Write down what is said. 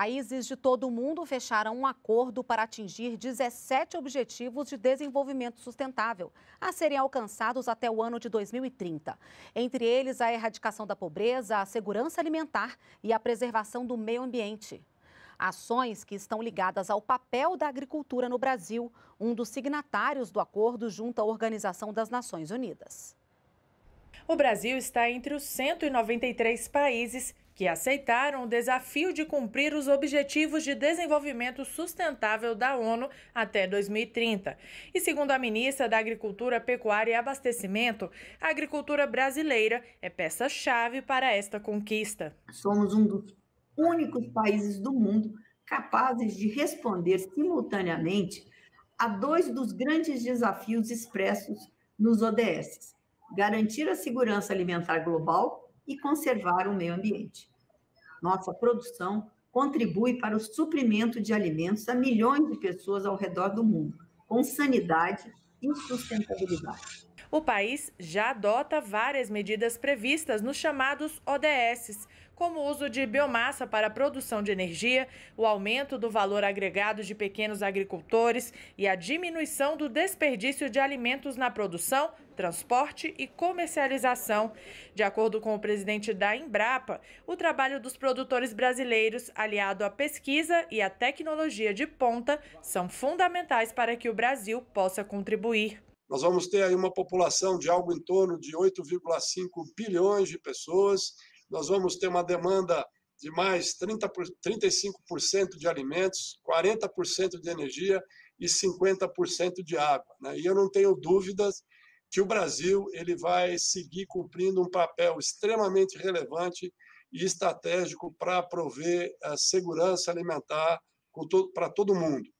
Países de todo o mundo fecharam um acordo para atingir 17 objetivos de desenvolvimento sustentável, a serem alcançados até o ano de 2030. Entre eles, a erradicação da pobreza, a segurança alimentar e a preservação do meio ambiente. Ações que estão ligadas ao papel da agricultura no Brasil, um dos signatários do acordo junto à Organização das Nações Unidas. O Brasil está entre os 193 países que aceitaram o desafio de cumprir os Objetivos de Desenvolvimento Sustentável da ONU até 2030. E segundo a ministra da Agricultura, Pecuária e Abastecimento, a agricultura brasileira é peça-chave para esta conquista. Somos um dos únicos países do mundo capazes de responder simultaneamente a dois dos grandes desafios expressos nos ODS: garantir a segurança alimentar global e conservar o meio ambiente. Nossa produção contribui para o suprimento de alimentos a milhões de pessoas ao redor do mundo, com sanidade e sustentabilidade. O país já adota várias medidas previstas nos chamados ODSs, como o uso de biomassa para a produção de energia, o aumento do valor agregado de pequenos agricultores e a diminuição do desperdício de alimentos na produção, transporte e comercialização. De acordo com o presidente da Embrapa, o trabalho dos produtores brasileiros, aliado à pesquisa e à tecnologia de ponta, são fundamentais para que o Brasil possa contribuir nós vamos ter aí uma população de algo em torno de 8,5 bilhões de pessoas nós vamos ter uma demanda de mais 30 35% de alimentos, 40% de energia e 50% de água. Né? E eu não tenho dúvidas que o Brasil ele vai seguir cumprindo um papel extremamente relevante e estratégico para prover a eh, segurança alimentar para todo mundo.